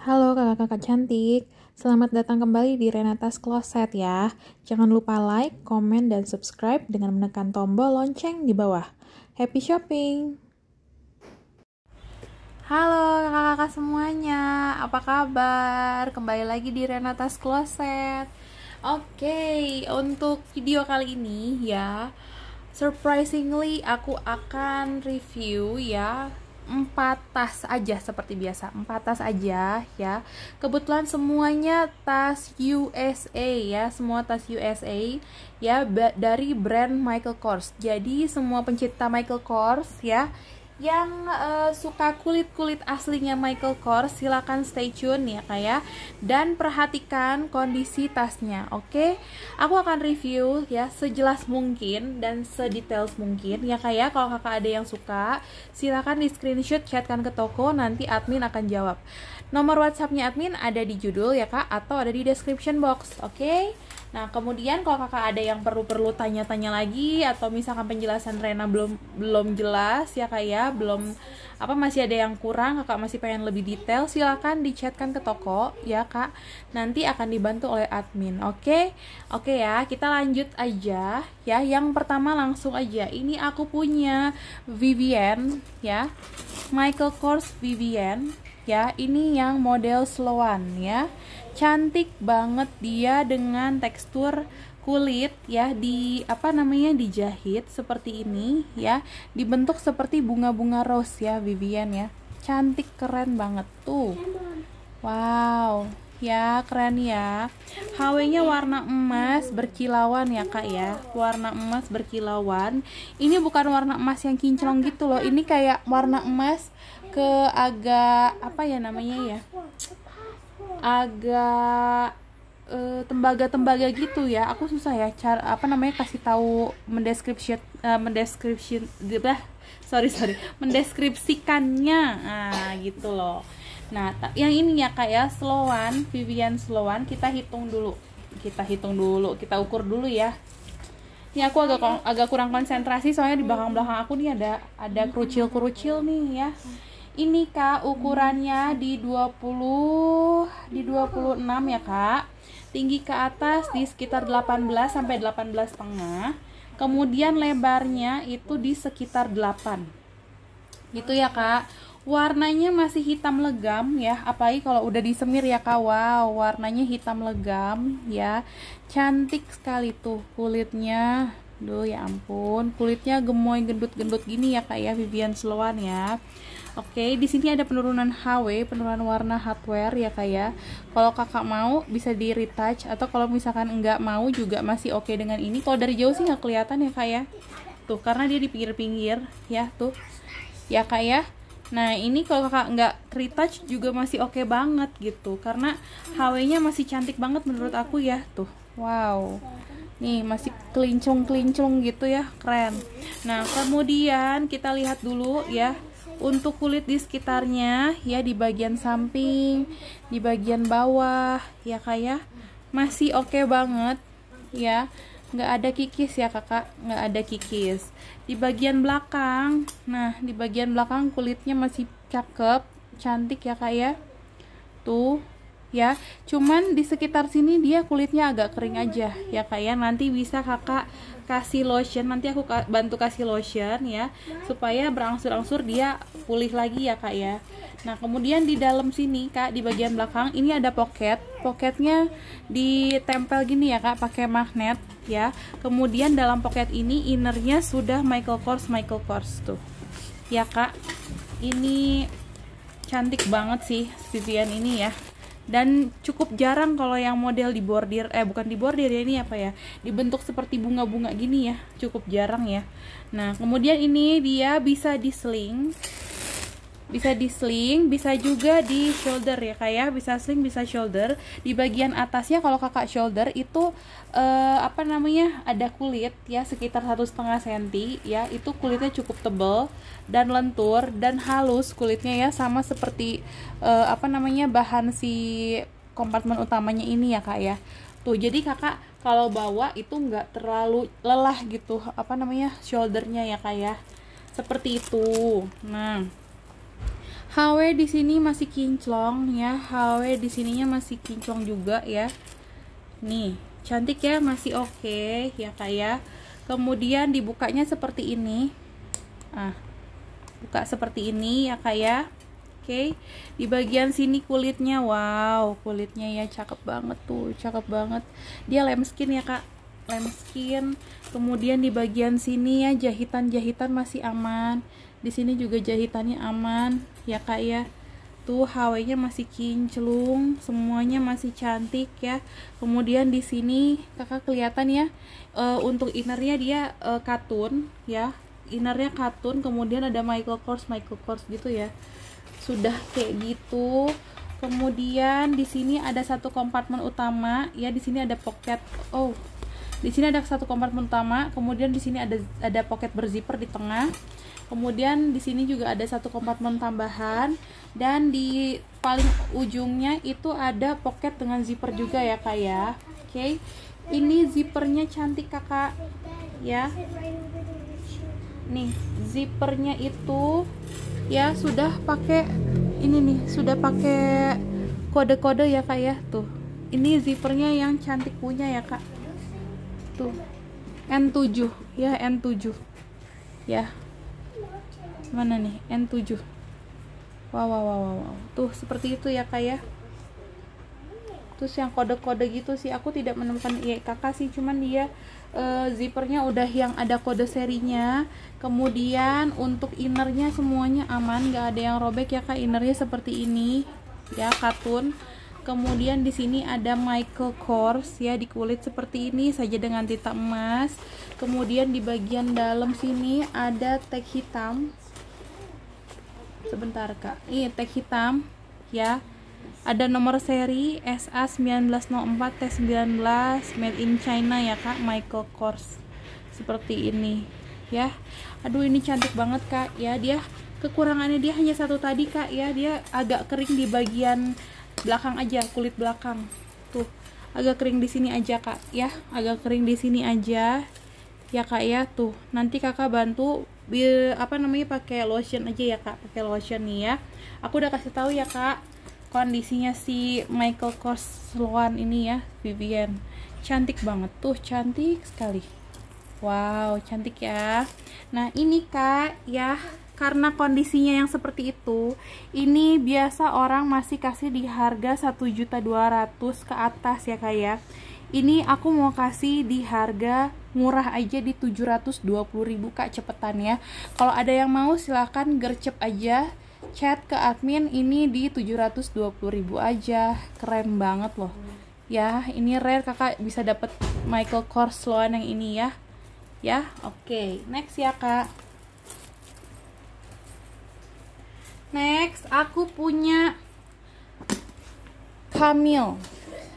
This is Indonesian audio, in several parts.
Halo kakak-kakak cantik, selamat datang kembali di Renata's Closet ya. Jangan lupa like, komen, dan subscribe dengan menekan tombol lonceng di bawah. Happy shopping! Halo kakak-kakak semuanya, apa kabar? Kembali lagi di Renata's Closet. Oke, untuk video kali ini ya, surprisingly aku akan review ya empat tas aja seperti biasa empat tas aja ya kebetulan semuanya tas USA ya semua tas USA ya dari brand Michael Kors jadi semua pencipta Michael Kors ya yang uh, suka kulit-kulit aslinya Michael Kors silakan stay tune ya kak ya dan perhatikan kondisi tasnya oke okay? aku akan review ya sejelas mungkin dan sedetail mungkin ya kak ya kalau kakak ada yang suka silakan di screenshot chatkan ke toko nanti admin akan jawab nomor whatsappnya admin ada di judul ya kak atau ada di description box oke okay? Nah, kemudian kalau kakak ada yang perlu-perlu tanya-tanya lagi atau misalkan penjelasan Rena belum belum jelas ya kak ya, belum apa masih ada yang kurang, kakak masih pengen lebih detail, silakan dicatkan ke toko ya kak. Nanti akan dibantu oleh admin. Oke, oke ya, kita lanjut aja ya. Yang pertama langsung aja. Ini aku punya Vivian ya, Michael Kors Vivian ya. Ini yang model Sloan ya cantik banget dia dengan tekstur kulit ya di apa namanya dijahit seperti ini ya dibentuk seperti bunga-bunga rose ya Vivian ya cantik keren banget tuh wow ya keren ya hw warna emas berkilauan ya kak ya warna emas berkilauan ini bukan warna emas yang kinclong gitu loh ini kayak warna emas ke agak apa ya namanya ya agak eh, tembaga-tembaga gitu ya aku susah ya cara apa namanya kasih tahu mendeskripsi uh, mendeskripsi bah sorry sorry mendeskripsikannya nah gitu loh nah yang ini ya kak ya slowan Vivian slowan kita hitung dulu kita hitung dulu kita ukur dulu ya ini aku agak agak kurang konsentrasi soalnya di belakang belakang aku nih ada ada kerucil kerucil nih ya ini kak ukurannya di 20 di 26 ya kak tinggi ke atas di sekitar 18 sampai 18 setengah kemudian lebarnya itu di sekitar 8 gitu ya kak warnanya masih hitam legam ya apalagi kalau udah disemir ya kak wow warnanya hitam legam ya cantik sekali tuh kulitnya Duh ya ampun kulitnya gemoy gendut-gendut gini ya kak ya Vivian Sloan ya Oke, di sini ada penurunan HW, penurunan warna hardware ya kak ya. Kalau kakak mau bisa di retouch atau kalau misalkan nggak mau juga masih oke okay dengan ini. Kalau dari jauh sih nggak kelihatan ya kak ya. Tuh karena dia di pinggir-pinggir ya tuh. Ya kak ya. Nah ini kalau kakak nggak retouch juga masih oke okay banget gitu karena HW-nya masih cantik banget menurut aku ya tuh. Wow nih masih kelincung-kelincung gitu ya keren nah kemudian kita lihat dulu ya untuk kulit di sekitarnya ya di bagian samping, di bagian bawah ya kak ya. masih oke okay banget ya nggak ada kikis ya kakak nggak ada kikis di bagian belakang nah di bagian belakang kulitnya masih cakep cantik ya kak ya tuh ya cuman di sekitar sini dia kulitnya agak kering aja ya kak ya nanti bisa kakak kasih lotion nanti aku ka bantu kasih lotion ya supaya berangsur-angsur dia pulih lagi ya kak ya nah kemudian di dalam sini kak di bagian belakang ini ada pocket pocketnya ditempel gini ya kak pakai magnet ya kemudian dalam pocket ini innernya sudah Michael Kors Michael Kors tuh ya kak ini cantik banget sih Vivian ini ya dan cukup jarang kalau yang model dibordir eh bukan dibordir ya ini apa ya dibentuk seperti bunga-bunga gini ya cukup jarang ya nah kemudian ini dia bisa disling bisa di sling bisa juga di shoulder ya kak ya bisa sling bisa shoulder di bagian atasnya kalau kakak shoulder itu eh, apa namanya ada kulit ya sekitar satu setengah senti ya itu kulitnya cukup tebal dan lentur dan halus kulitnya ya sama seperti eh, apa namanya bahan si kompartemen utamanya ini ya kak ya tuh jadi kakak kalau bawa itu nggak terlalu lelah gitu apa namanya shouldernya ya kak ya seperti itu nah HW di sini masih kinclong ya. HW di sininya masih kinclong juga ya. Nih, cantik ya, masih oke okay, ya Kak ya. Kemudian dibukanya seperti ini. Ah. Buka seperti ini ya Kak ya. Oke. Okay. Di bagian sini kulitnya wow, kulitnya ya cakep banget tuh, cakep banget. Dia lem skin ya Kak lem skin. Kemudian di bagian sini ya jahitan-jahitan masih aman. Di sini juga jahitannya aman ya kak ya tuh hawainya masih kinclung, semuanya masih cantik ya. Kemudian di sini kakak kelihatan ya, e, untuk innernya dia e, katun ya, innernya katun. Kemudian ada Michael Kors, Michael Kors gitu ya. Sudah kayak gitu. Kemudian di sini ada satu kompartemen utama ya. Di sini ada pocket. Oh, di sini ada satu kompartemen utama. Kemudian di sini ada ada pocket berzipper di tengah. Kemudian di sini juga ada satu kompartemen tambahan dan di paling ujungnya itu ada pocket dengan zipper juga ya kak ya. Oke, okay. ini zippernya cantik kakak ya. Nih zippernya itu ya sudah pakai ini nih sudah pakai kode-kode ya kak ya tuh. Ini zippernya yang cantik punya ya kak. Tuh N7 ya N7 ya mana nih N7 wow wow wow wow tuh seperti itu ya kak ya terus yang kode-kode gitu sih aku tidak menemukan IKK e sih cuman dia e, zippernya udah yang ada kode serinya kemudian untuk innernya semuanya aman gak ada yang robek ya kak innernya seperti ini ya katun Kemudian di sini ada Michael Kors ya di kulit seperti ini saja dengan titik emas. Kemudian di bagian dalam sini ada tag hitam. Sebentar Kak. Ini iya, tag hitam ya. Ada nomor seri SA1904 T19 made in China ya Kak Michael Kors. Seperti ini ya. Aduh ini cantik banget Kak ya. Dia kekurangannya dia hanya satu tadi Kak ya. Dia agak kering di bagian belakang aja kulit belakang tuh agak kering di sini aja kak ya agak kering di sini aja ya kak ya tuh nanti kakak bantu bir apa namanya pakai lotion aja ya kak pakai lotion nih ya aku udah kasih tahu ya kak kondisinya si Michael Kors Sloan ini ya Vivian cantik banget tuh cantik sekali wow cantik ya nah ini kak ya karena kondisinya yang seperti itu ini biasa orang masih kasih di harga 1.200 ke atas ya kak ya ini aku mau kasih di harga murah aja di 720.000 kak cepetan ya kalau ada yang mau silahkan gercep aja chat ke admin ini di 720.000 aja keren banget loh ya ini rare kakak bisa dapet Michael Kors loan yang ini ya ya oke okay. next ya kak next aku punya Camille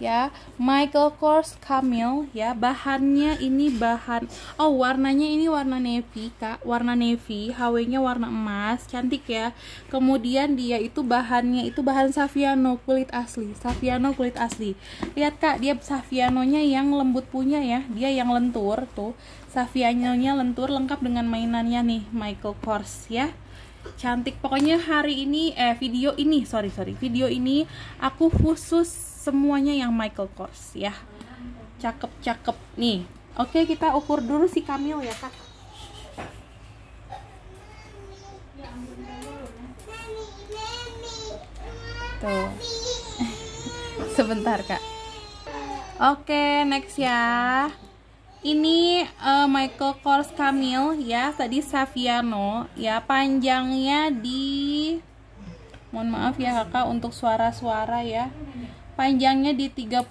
ya Michael Kors Camille ya bahannya ini bahan oh warnanya ini warna navy kak warna navy HW nya warna emas cantik ya kemudian dia itu bahannya itu bahan Saviano kulit asli Saviano kulit asli lihat kak dia nya yang lembut punya ya dia yang lentur tuh Saviano nya lentur lengkap dengan mainannya nih Michael Kors ya cantik pokoknya hari ini eh video ini sorry sorry video ini aku khusus semuanya yang Michael Kors ya cakep cakep nih oke kita ukur dulu si Kamil ya kak tuh sebentar kak oke next ya ini uh, Michael Kors Camille ya tadi Saviano ya panjangnya di mohon maaf ya kakak untuk suara-suara ya panjangnya di 31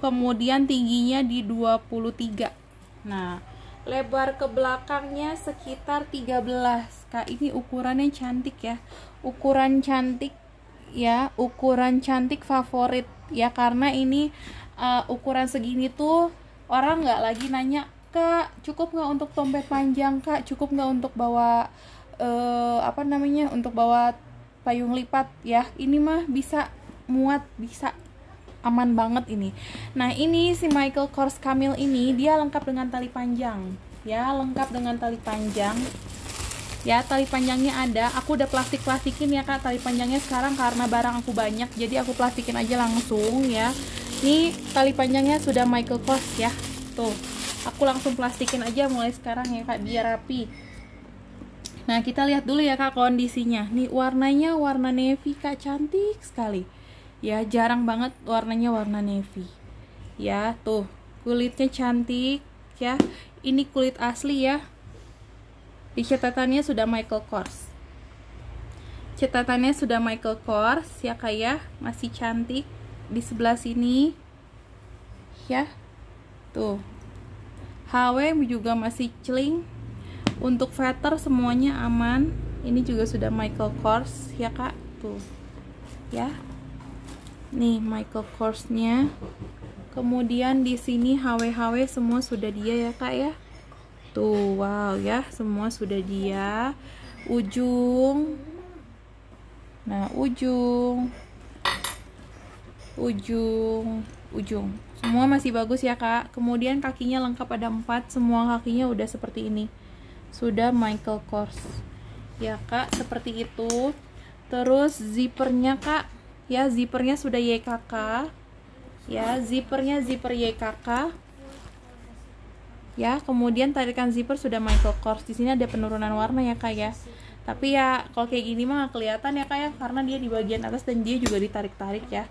kemudian tingginya di 23 nah lebar ke belakangnya sekitar 13 kak ini ukurannya cantik ya ukuran cantik ya ukuran cantik favorit ya karena ini uh, ukuran segini tuh orang nggak lagi nanya kak cukup nggak untuk dompet panjang kak cukup nggak untuk bawa uh, apa namanya untuk bawa payung lipat ya ini mah bisa muat bisa aman banget ini nah ini si Michael Kors Camille ini dia lengkap dengan tali panjang ya lengkap dengan tali panjang ya tali panjangnya ada aku udah plastik plastikin ya kak tali panjangnya sekarang karena barang aku banyak jadi aku plastikin aja langsung ya ini tali panjangnya sudah Michael Kors ya tuh aku langsung plastikin aja mulai sekarang ya kak biar rapi nah kita lihat dulu ya kak kondisinya nih warnanya warna navy kak cantik sekali ya jarang banget warnanya warna navy ya tuh kulitnya cantik ya ini kulit asli ya di cetatannya sudah Michael Kors cetatannya sudah Michael Kors ya kak ya masih cantik di sebelah sini ya tuh HW juga masih celing untuk feather semuanya aman ini juga sudah Michael Kors ya kak tuh ya nih Michael Korsnya kemudian di sini HW-HW semua sudah dia ya kak ya tuh wow ya semua sudah dia ujung nah ujung ujung ujung semua masih bagus ya kak kemudian kakinya lengkap ada empat semua kakinya udah seperti ini sudah Michael Kors ya kak seperti itu terus zipernya kak ya zipernya sudah YKK ya zipernya zipper YKK ya kemudian tarikan zipper sudah Michael Kors di sini ada penurunan warna ya kak ya tapi ya kalau kayak gini mah kelihatan ya kak ya karena dia di bagian atas dan dia juga ditarik-tarik ya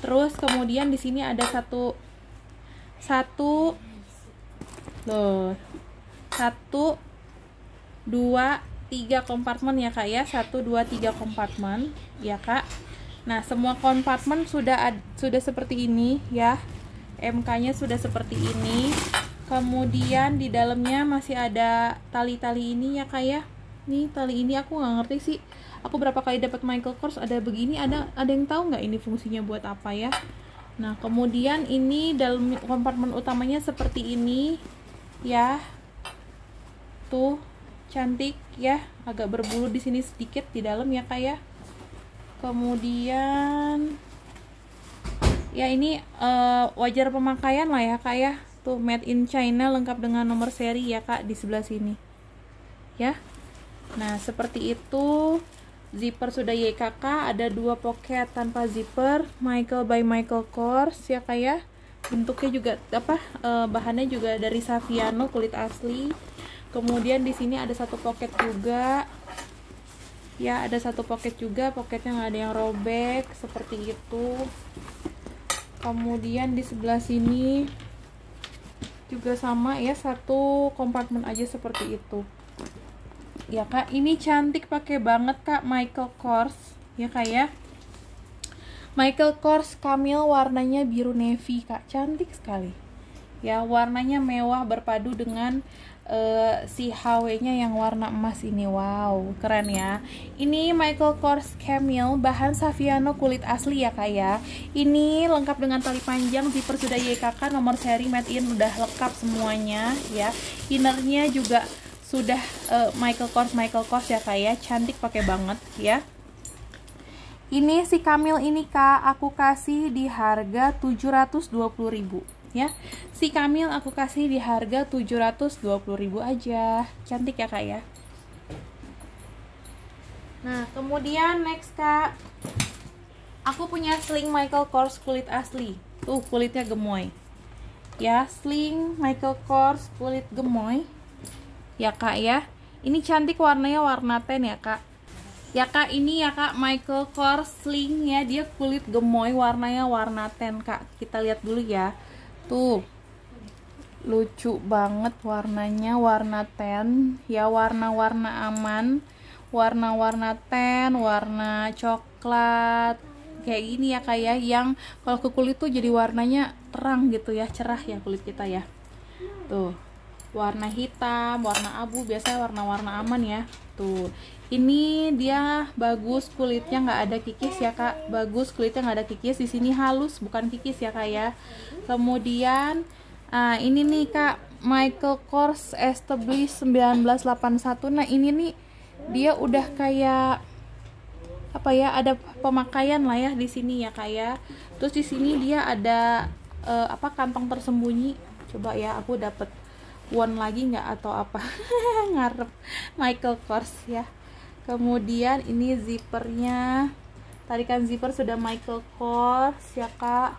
terus kemudian di sini ada satu satu loh satu dua tiga kompartemen ya kak ya satu dua tiga kompartemen ya kak nah semua kompartemen sudah sudah seperti ini ya mk nya sudah seperti ini kemudian di dalamnya masih ada tali-tali ini ya kak ya nih tali ini aku nggak ngerti sih aku berapa kali dapat Michael Kors ada begini ada ada yang tahu nggak ini fungsinya buat apa ya nah kemudian ini dalam kompartemen utamanya seperti ini ya tuh cantik ya agak berbulu di sini sedikit di dalam ya kak ya kemudian ya ini uh, wajar pemakaian lah ya kak ya tuh made in China lengkap dengan nomor seri ya kak di sebelah sini ya nah seperti itu Zipper sudah YKK, ada dua pocket tanpa zipper, Michael by Michael Kors ya kak ya. Bentuknya juga apa? Eh, bahannya juga dari Saviano kulit asli. Kemudian di sini ada satu pocket juga. Ya, ada satu pocket juga, pocketnya nggak ada yang robek seperti itu. Kemudian di sebelah sini juga sama ya, satu kompartemen aja seperti itu ya kak ini cantik pakai banget kak Michael Kors ya kak ya Michael Kors Camille warnanya biru navy kak cantik sekali ya warnanya mewah berpadu dengan uh, si HW-nya yang warna emas ini. Wow, keren ya. Ini Michael Kors Camille, bahan Saviano kulit asli ya kak ya. Ini lengkap dengan tali panjang, zipper sudah YKK, nomor seri made in udah lengkap semuanya ya. Innernya juga sudah uh, Michael Kors Michael Kors ya kak ya cantik pakai banget ya ini si Kamil ini kak aku kasih di harga 720.000 ya si Kamil aku kasih di harga 720.000 aja cantik ya kak ya nah kemudian next kak aku punya sling Michael Kors kulit asli tuh kulitnya gemoy ya sling Michael Kors kulit gemoy ya kak ya ini cantik warnanya warna ten ya kak ya kak ini ya kak Michael Kors sling ya dia kulit gemoy warnanya warna ten kak kita lihat dulu ya tuh lucu banget warnanya warna ten ya warna-warna aman warna-warna ten warna coklat kayak gini ya kak ya yang kalau ke kulit tuh jadi warnanya terang gitu ya cerah ya kulit kita ya tuh warna hitam, warna abu, biasanya warna-warna aman ya. Tuh, ini dia bagus kulitnya nggak ada kikis ya kak. Bagus kulitnya nggak ada kikis. Di sini halus, bukan kikis ya kak ya. Kemudian, uh, ini nih kak Michael Kors Establish 1981. Nah ini nih dia udah kayak apa ya ada pemakaian lah ya di sini ya kak ya. Terus di sini dia ada uh, apa kantong tersembunyi. Coba ya aku dapat won lagi nggak atau apa ngarep Michael Kors ya kemudian ini zippernya tarikan zipper sudah Michael Kors ya kak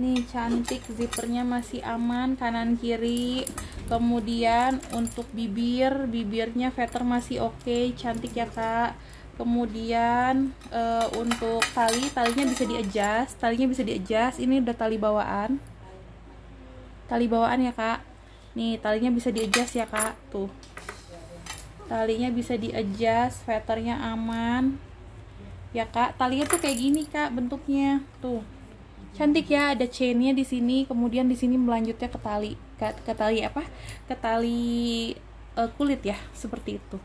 nih cantik zippernya masih aman kanan kiri kemudian untuk bibir bibirnya veter masih oke okay, cantik ya kak kemudian e, untuk tali talinya bisa di adjust talinya bisa di ini udah tali bawaan tali bawaan ya kak nih talinya bisa di adjust ya kak tuh talinya bisa di adjust veternya aman ya kak talinya tuh kayak gini kak bentuknya tuh cantik ya ada chainnya di sini kemudian di sini melanjutnya ke tali ke, ke tali apa ke tali uh, kulit ya seperti itu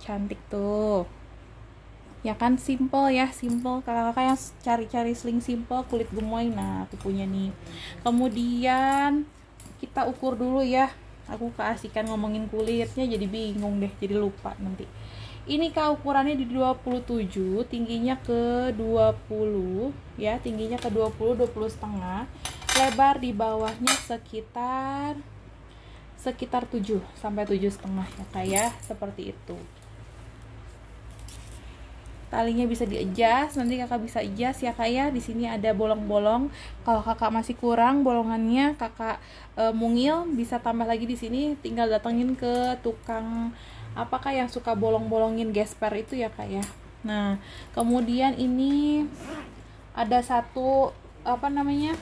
cantik tuh ya kan simple ya simple kalau kakak yang cari-cari sling simple kulit gemoy nah aku punya nih kemudian kita ukur dulu ya aku keasikan ngomongin kulitnya jadi bingung deh jadi lupa nanti ini kak ukurannya di 27 tingginya ke 20 ya tingginya ke 20 20 setengah lebar di bawahnya sekitar sekitar 7 sampai 7 setengah ya kak ya seperti itu talinya bisa di adjust nanti kakak bisa adjust ya kak ya di sini ada bolong-bolong kalau kakak masih kurang bolongannya kakak e, mungil bisa tambah lagi di sini tinggal datengin ke tukang apakah yang suka bolong-bolongin gesper itu ya kak ya nah kemudian ini ada satu apa namanya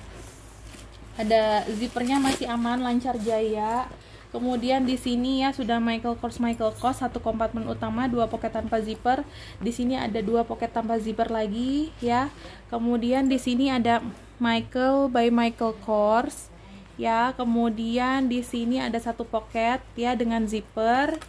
ada zippernya masih aman lancar jaya Kemudian di sini ya sudah Michael Kors Michael Kors satu kompartemen utama, dua pocket tanpa zipper. Di sini ada dua pocket tanpa zipper lagi ya. Kemudian di sini ada Michael by Michael Kors ya. Kemudian di sini ada satu pocket ya dengan zipper.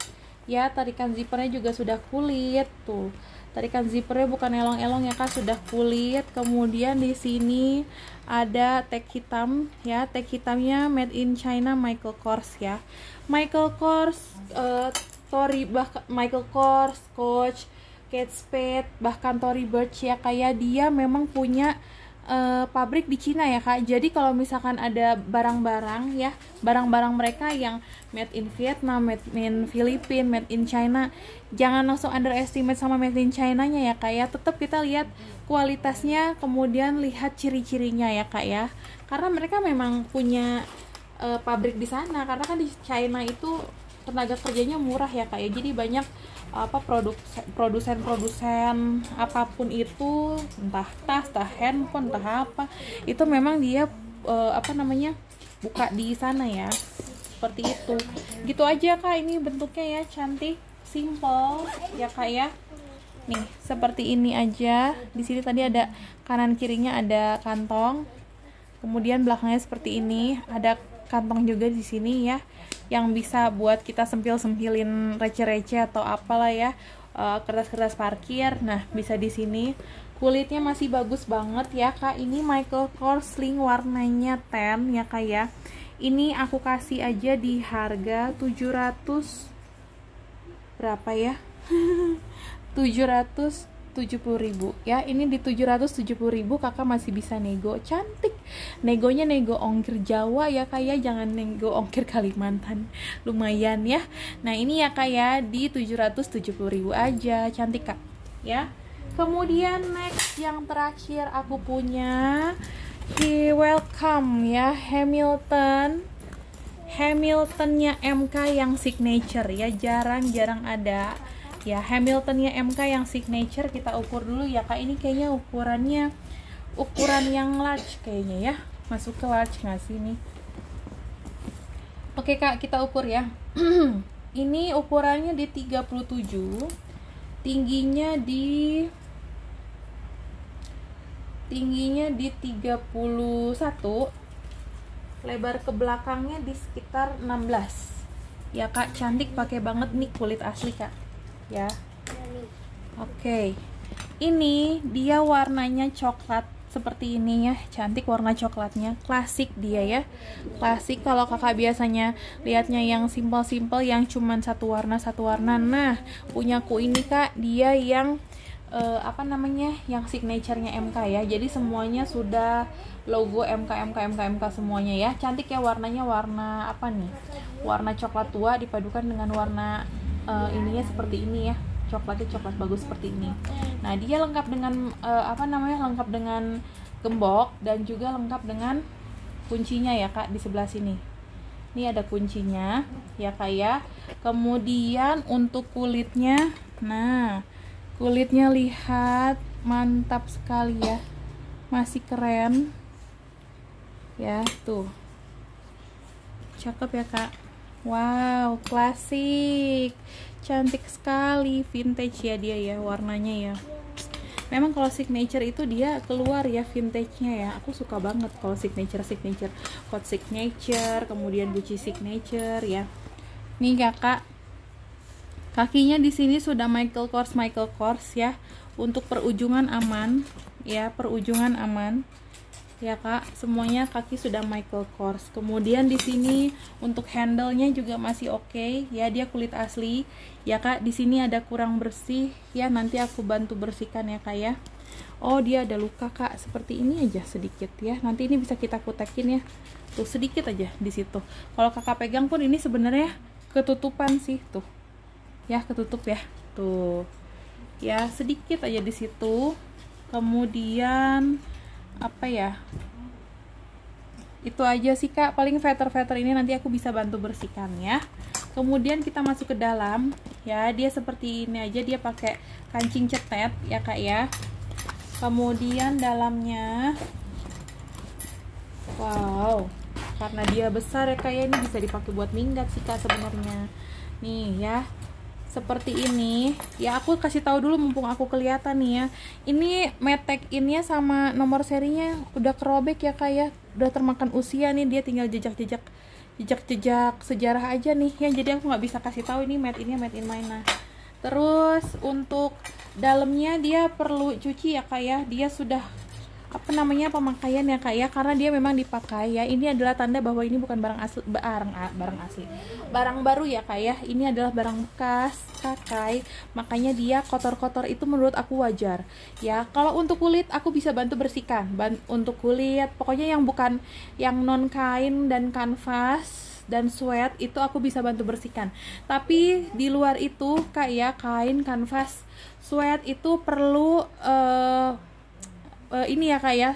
Ya, tarikan zippernya juga sudah kulit tuh tarikan zippernya bukan elong-elong ya kak sudah kulit kemudian di sini ada tag hitam ya tag hitamnya made in China Michael Kors ya Michael Kors uh, Tory bahkan Michael Kors Coach Kate Spade bahkan Tory Burch ya kayak ya. dia memang punya uh, pabrik di Cina ya kak. Jadi kalau misalkan ada barang-barang ya, barang-barang mereka yang made in Vietnam, made in Filipina, made in China, jangan langsung underestimate sama made in China-nya ya kak ya. Tetap kita lihat kualitasnya, kemudian lihat ciri-cirinya ya kak ya. Karena mereka memang punya uh, pabrik di sana, karena kan di China itu tenaga kerjanya murah ya kak ya jadi banyak apa produk produsen produsen apapun itu entah tas entah handphone entah apa itu memang dia uh, apa namanya buka di sana ya seperti itu gitu aja kak ini bentuknya ya cantik simple ya kak ya nih seperti ini aja di sini tadi ada kanan kirinya ada kantong kemudian belakangnya seperti ini ada kantong juga di sini ya yang bisa buat kita sempil-sempilin receh-receh atau apalah ya eh, kertas-kertas parkir. Nah, bisa di sini. Kulitnya masih bagus banget ya, Kak. Ini Michael Kors sling warnanya tan ya, Kak ya. Ini aku kasih aja di harga 700 berapa ya? 770.000 ya. Ini di 770.000 Kakak masih bisa nego. Cantik negonya nego ongkir Jawa ya kayak ya. jangan nego ongkir Kalimantan lumayan ya nah ini ya kayak ya, di 770 ribu aja cantik kak ya kemudian next yang terakhir aku punya he welcome ya Hamilton Hamiltonnya MK yang signature ya jarang-jarang ada ya Hamiltonnya MK yang signature kita ukur dulu ya kak ini kayaknya ukurannya ukuran yang large kayaknya ya masuk ke large nggak sih nih oke kak kita ukur ya ini ukurannya di 37 tingginya di tingginya di 31 lebar ke belakangnya di sekitar 16 ya kak cantik pakai banget nih kulit asli kak ya iya, oke okay. ini dia warnanya coklat seperti ini ya cantik warna coklatnya klasik dia ya klasik kalau kakak biasanya lihatnya yang simple-simple yang cuman satu warna satu warna nah punyaku ini kak dia yang uh, apa namanya yang signaturenya MK ya jadi semuanya sudah logo MK MK MK MK semuanya ya cantik ya warnanya warna apa nih warna coklat tua dipadukan dengan warna uh, ininya seperti ini ya coklatnya coklat bagus seperti ini nah dia lengkap dengan uh, apa namanya lengkap dengan gembok dan juga lengkap dengan kuncinya ya kak di sebelah sini ini ada kuncinya ya kak ya kemudian untuk kulitnya nah kulitnya lihat mantap sekali ya masih keren ya tuh cakep ya kak wow klasik cantik sekali vintage ya dia ya warnanya ya memang kalau signature itu dia keluar ya vintage-nya ya aku suka banget kalau signature signature hot signature kemudian Gucci signature ya nih kakak kakinya di sini sudah Michael Kors Michael Kors ya untuk perujungan aman ya perujungan aman ya kak semuanya kaki sudah Michael Kors kemudian di sini untuk handle-nya juga masih oke okay. ya dia kulit asli ya kak di sini ada kurang bersih ya nanti aku bantu bersihkan ya kak ya oh dia ada luka kak seperti ini aja sedikit ya nanti ini bisa kita kutekin ya tuh sedikit aja di situ kalau kakak pegang pun ini sebenarnya ketutupan sih tuh ya ketutup ya tuh ya sedikit aja di situ kemudian apa ya itu aja sih kak paling veter-veter ini nanti aku bisa bantu bersihkan ya kemudian kita masuk ke dalam ya dia seperti ini aja dia pakai kancing cetet ya kak ya kemudian dalamnya wow karena dia besar ya kak ya ini bisa dipakai buat minggat sih kak sebenarnya nih ya seperti ini ya aku kasih tahu dulu mumpung aku kelihatan nih ya ini metek ini ya sama nomor serinya udah kerobek ya kak ya udah termakan usia nih dia tinggal jejak-jejak jejak-jejak sejarah aja nih ya jadi aku nggak bisa kasih tahu ini made innya made in mana terus untuk dalamnya dia perlu cuci ya kak ya dia sudah apa namanya pemakaian ya kak ya karena dia memang dipakai ya ini adalah tanda bahwa ini bukan barang asli barang barang asli barang baru ya kak ya ini adalah barang bekas kakai makanya dia kotor-kotor itu menurut aku wajar ya kalau untuk kulit aku bisa bantu bersihkan Bant untuk kulit pokoknya yang bukan yang non kain dan kanvas dan sweat itu aku bisa bantu bersihkan. Tapi di luar itu kayak ya kain kanvas sweat itu perlu uh, uh, ini ya kak ya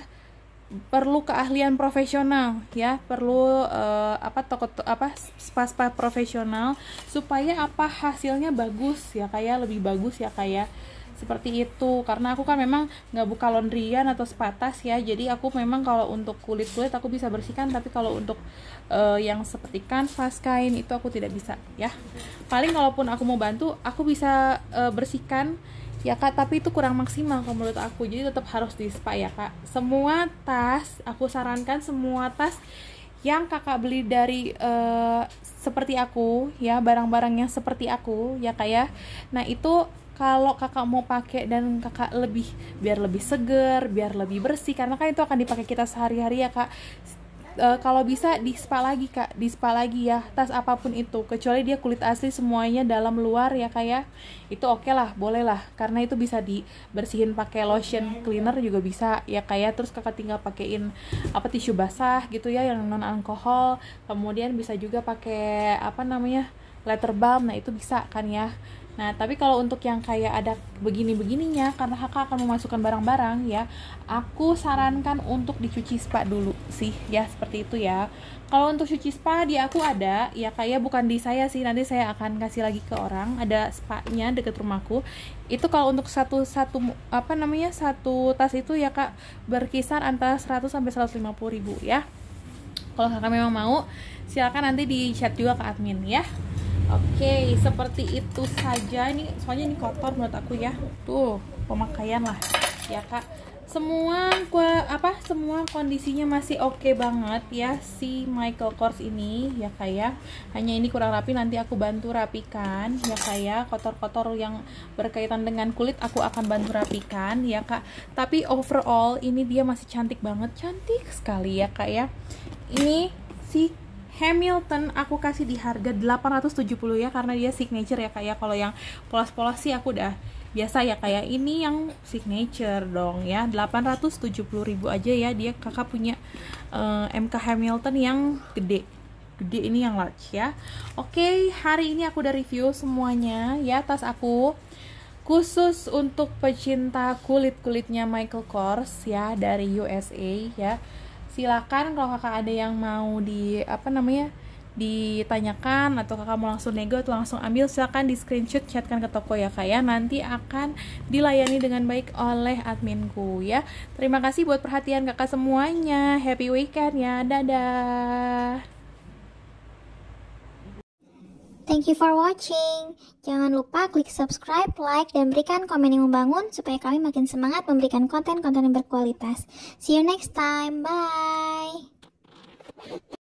perlu keahlian profesional ya perlu uh, apa toko apa spa-spa profesional supaya apa hasilnya bagus ya kayak ya. lebih bagus ya kayak ya. seperti itu karena aku kan memang nggak buka laundryan atau sepatas ya jadi aku memang kalau untuk kulit kulit aku bisa bersihkan tapi kalau untuk uh, yang seperti kanvas kain itu aku tidak bisa ya paling kalaupun aku mau bantu aku bisa uh, bersihkan ya kak tapi itu kurang maksimal kalau menurut aku jadi tetap harus di spa ya kak semua tas aku sarankan semua tas yang kakak beli dari uh, seperti aku ya barang-barang yang seperti aku ya kak ya nah itu kalau kakak mau pakai dan kakak lebih biar lebih seger biar lebih bersih karena kan itu akan dipakai kita sehari-hari ya kak uh, kalau bisa di spa lagi kak di spa lagi ya tas apapun itu kecuali dia kulit asli semuanya dalam luar ya kak ya itu oke okay lah boleh lah karena itu bisa dibersihin pakai lotion cleaner juga bisa ya kak ya terus kakak tinggal pakein apa tisu basah gitu ya yang non alkohol kemudian bisa juga pakai apa namanya letter balm nah itu bisa kan ya Nah, tapi kalau untuk yang kayak ada begini-begininya, karena HK akan memasukkan barang-barang ya, aku sarankan untuk dicuci spa dulu sih, ya seperti itu ya. Kalau untuk cuci spa di aku ada, ya kayak bukan di saya sih, nanti saya akan kasih lagi ke orang, ada spa-nya deket rumahku. Itu kalau untuk satu satu apa namanya satu tas itu ya kak berkisar antara 100 sampai 150 ribu ya. Kalau kakak memang mau, silakan nanti di chat juga ke admin ya. Oke, okay, seperti itu saja. Ini soalnya ini kotor menurut aku ya. Tuh, pemakaian lah. Ya, Kak. Semua apa? Semua kondisinya masih oke okay banget ya si Michael Kors ini ya Kak ya. Hanya ini kurang rapi nanti aku bantu rapikan ya Kak ya. Kotor-kotor yang berkaitan dengan kulit aku akan bantu rapikan ya Kak. Tapi overall ini dia masih cantik banget, cantik sekali ya Kak ya. Ini si Hamilton aku kasih di harga 870 ya karena dia signature ya kayak ya. kalau yang polos-polos sih aku udah biasa ya kayak ya. ini yang signature dong ya 870.000 aja ya dia kakak punya uh, eh, MK Hamilton yang gede gede ini yang large ya oke hari ini aku udah review semuanya ya tas aku khusus untuk pecinta kulit-kulitnya Michael Kors ya dari USA ya silakan kalau kakak ada yang mau di apa namanya ditanyakan atau kakak mau langsung nego atau langsung ambil silakan di screenshot chatkan ke toko ya kak ya nanti akan dilayani dengan baik oleh adminku ya terima kasih buat perhatian kakak semuanya happy weekend ya dadah Thank you for watching. Jangan lupa klik subscribe, like, dan berikan komen yang membangun supaya kami makin semangat memberikan konten-konten yang berkualitas. See you next time. Bye.